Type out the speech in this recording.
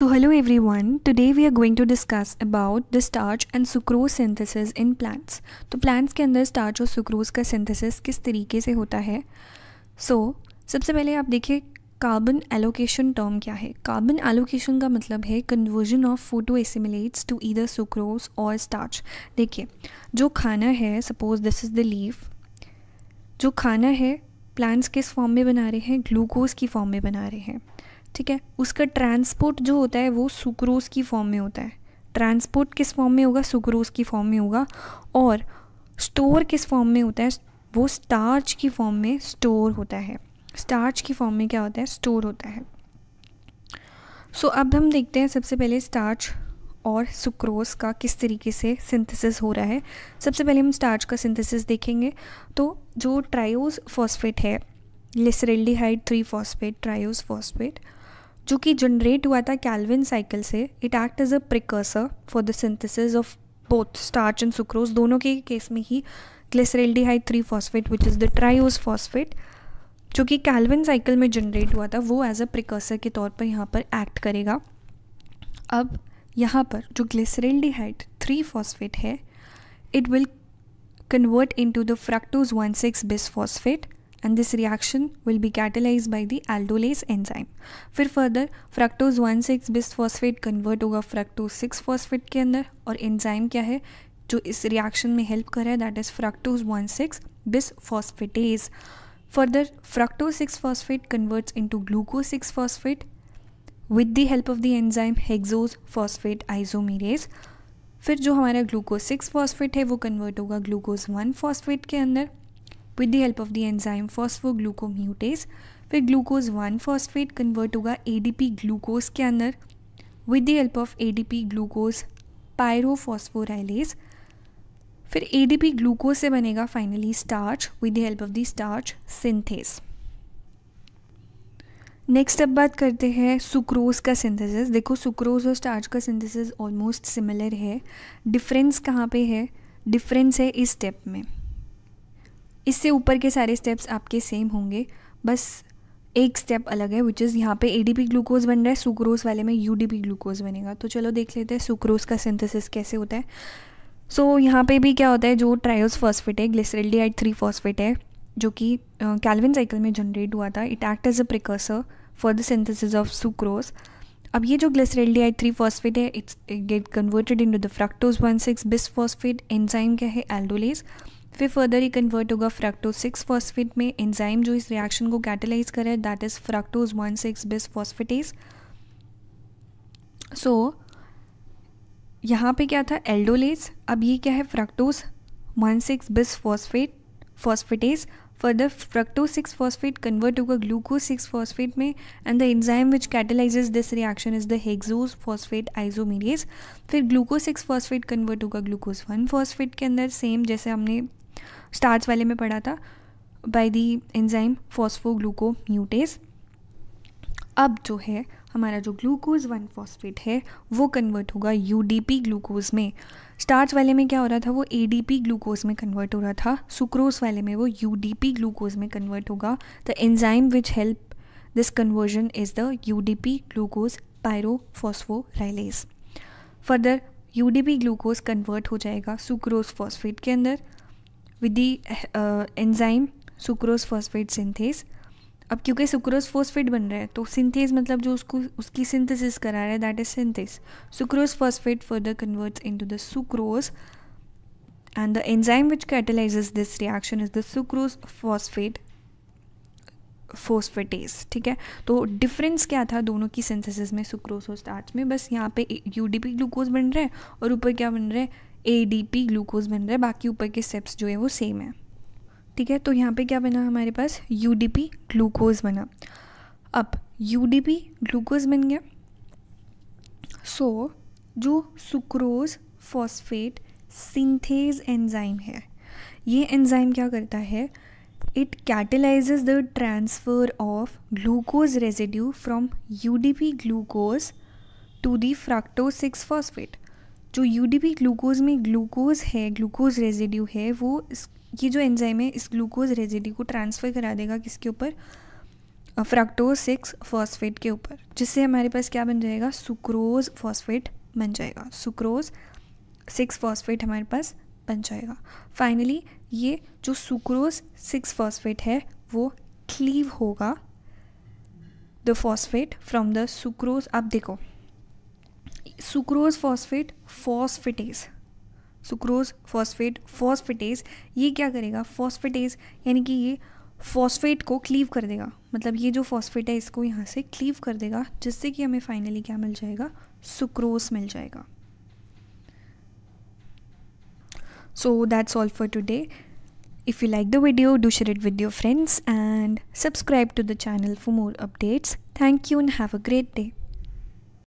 तो hello everyone today we are going to discuss about the starch and sucrose synthesis इन plants. तो plants के अंदर starch और सुक्रोज का सिंथेसिस किस तरीके से होता है So सबसे पहले आप देखिए कार्बन एलोकेशन टर्म क्या है कार्बन एलोकेशन का मतलब है conversion of photoassimilates to either sucrose और स्टार्च देखिए जो खाना है suppose this is the leaf जो खाना है प्लांट्स किस फॉर्म में बना रहे हैं ग्लूकोज की फॉर्म में बना रहे हैं ठीक है उसका ट्रांसपोर्ट जो होता है वो सुक्रोज की फॉर्म में होता है ट्रांसपोर्ट किस फॉर्म में होगा सुक्रोज की फॉर्म में होगा और स्टोर किस फॉर्म में होता है वो स्टार्च की फॉर्म में स्टोर होता है स्टार्च की फॉर्म में क्या होता है स्टोर होता है सो so, अब हम देखते हैं सबसे पहले स्टार्च और सुक्रोज का किस तरीके से सिंथेसिस हो रहा है सबसे पहले हम स्टार्च का सिंथेसिस देखेंगे तो जो ट्रायोज फॉस्फेट है glyceraldehyde three phosphate triose phosphate जो कि जनरेट हुआ था कैलविन साइकिल से it act as a precursor for the synthesis of both starch and sucrose दोनों के केस में ही glyceraldehyde three phosphate which is the triose phosphate जो कि कैलविन साइकिल में जनरेट हुआ था वो एज अ प्रिकर्सर के तौर पर यहाँ पर एक्ट करेगा अब यहाँ पर जो ग्लिसरेल्डिहाइड थ्री फॉस्फेट है it will convert into the fructose one six bisphosphate and this reaction will be catalyzed by the aldolase enzyme. fir further fructose 1,6 bisphosphate convert hoga fructose 6 phosphate ke andar aur enzyme kya hai jo is reaction mein help kar raha hai that is fructose 1,6 bisphosphatase Further fructose 6 phosphate converts into glucose 6 phosphate with the help of the enzyme hexose phosphate isomerase. फिर जो हमारा glucose six phosphate है वो convert होगा glucose one phosphate के अंदर with the help of the enzyme phosphoglucomutase फिर glucose one phosphate convert होगा एडीपी ग्लूकोज के अंदर with the help of ADP glucose pyrophosphorylase फिर पी ग्लूकोज से बनेगा finally starch with the help of the starch synthase next अब बात करते हैं सुक्रोज का सिंथेसिस देखो सुक्रोज और स्टार्च का सिंथेसिस ऑलमोस्ट सिमिलर है डिफरेंस कहाँ पे है डिफरेंस है इस स्टेप में इससे ऊपर के सारे स्टेप्स आपके सेम होंगे बस एक स्टेप अलग है विच इज़ यहाँ पे एडीपी ग्लूकोज बन रहा है सुक्रोज वाले में यूडीपी ग्लूकोज बनेगा तो चलो देख लेते हैं सुक्रोज का सिंथेसिस कैसे होता है सो so, यहाँ पे भी क्या होता है जो ट्रायोस फॉस्फेट है आइट थ्री फॉस्फेट है जो कि कैलविन साइकिल में जनरेट हुआ था it act as a precursor for the synthesis of sucrose अब ये जो आइट थ्री फॉस्फेट है it's get converted into the fructose one six bisphosphate enzyme क्या है एल्डोलेज फिर फर्दर ये कन्वर्ट होगा फ्रैक्टोज सिक्स फॉस्फेट में एंजाइम जो इस रिएक्शन को कैटेलाइज करे that is fructose one six bisphosphatase so यहाँ पे क्या था एल्डोलेज अब ये क्या है fructose one six bisphosphate phosphatase further fructose six phosphate convert होगा ग्लूकोज सिक्स फॉस्फेट में and the enzyme which catalyses this reaction is the hexose phosphate isomerase फिर ग्लूकोज सिक्स फॉस्फेट कन्वर्ट होगा glucose one phosphate के अंदर same जैसे हमने stars वाले में पढ़ा था बाय दी एंजाइम फॉस्फोग्लूको म्यूटेज अब जो है हमारा जो ग्लूकोज वन फॉस्फेट है वो कन्वर्ट होगा यूडीपी ग्लूकोज में स्टार्च वाले में क्या हो रहा था वो एडीपी ग्लूकोज में कन्वर्ट हो रहा था सुक्रोज वाले में वो यूडीपी ग्लूकोज में कन्वर्ट होगा the enzyme which help this conversion is the UDP glucose pyrophosphorylase further UDP glucose convert हो जाएगा सुक्रोज फॉस्फेट के अंदर with the enzyme sucrose phosphate synthase अब क्योंकि सुक्रोज फॉस्फेट बन रहा है तो सिंथेस मतलब जो उसको उसकी सिंथेसिस करा रहा है that is synthase sucrose phosphate further converts into the sucrose and the enzyme which catalyse this reaction is the sucrose phosphate phosphatase ठीक है तो डिफरेंस क्या था दोनों की सिंथेसिस में सुक्रोज और स्टार्च में बस यहाँ पे यूडीपी ग्लूकोज बन रहा है और ऊपर क्या बन रहा है ए डी पी ग्लूकोज बन रहा है बाकी ऊपर के स्टेप्स जो है वो सेम है ठीक है तो यहाँ पे क्या बना हमारे पास यू डी पी ग्लूकोज बना अब यू डी पी ग्लूकोज बन गया सो so, जो सुक्रोज फॉस्फेट सिंथेज एंजाइम है ये एंजाइम क्या करता है it catalyzes the transfer of glucose residue from UDP glucose to the fructose 6 phosphate जो यू डी पी ग्लूकोज में ग्लूकोज है ग्लूकोज रेजिड्यू है वो इस ये जो एंजाइम है इस ग्लूकोज रेजिड्यू को ट्रांसफ़र करा देगा किसके ऊपर फ्रैक्टोज सिक्स फॉस्फेट के ऊपर जिससे हमारे पास क्या बन जाएगा सुक्रोज फॉस्फेट बन जाएगा सुक्रोज सिक्स फॉस्फेट हमारे पास बन जाएगा फाइनली ये जो सुक्रोज सिक्स फॉस्फेट है वो क्लीव होगा the phosphate from the sucrose आप देखो sucrose phosphate phosphatase sucrose phosphate phosphatase ये क्या करेगा फॉस्फिटेज यानी कि ये फॉस्फेट को क्लीव कर देगा मतलब ये जो फॉस्फेट है इसको यहाँ से क्लीव कर देगा जिससे कि हमें फाइनली क्या मिल जाएगा सुक्रोस मिल जाएगा so that's all for today if you like the video do share it with your friends and subscribe to the channel for more updates thank you and have a great day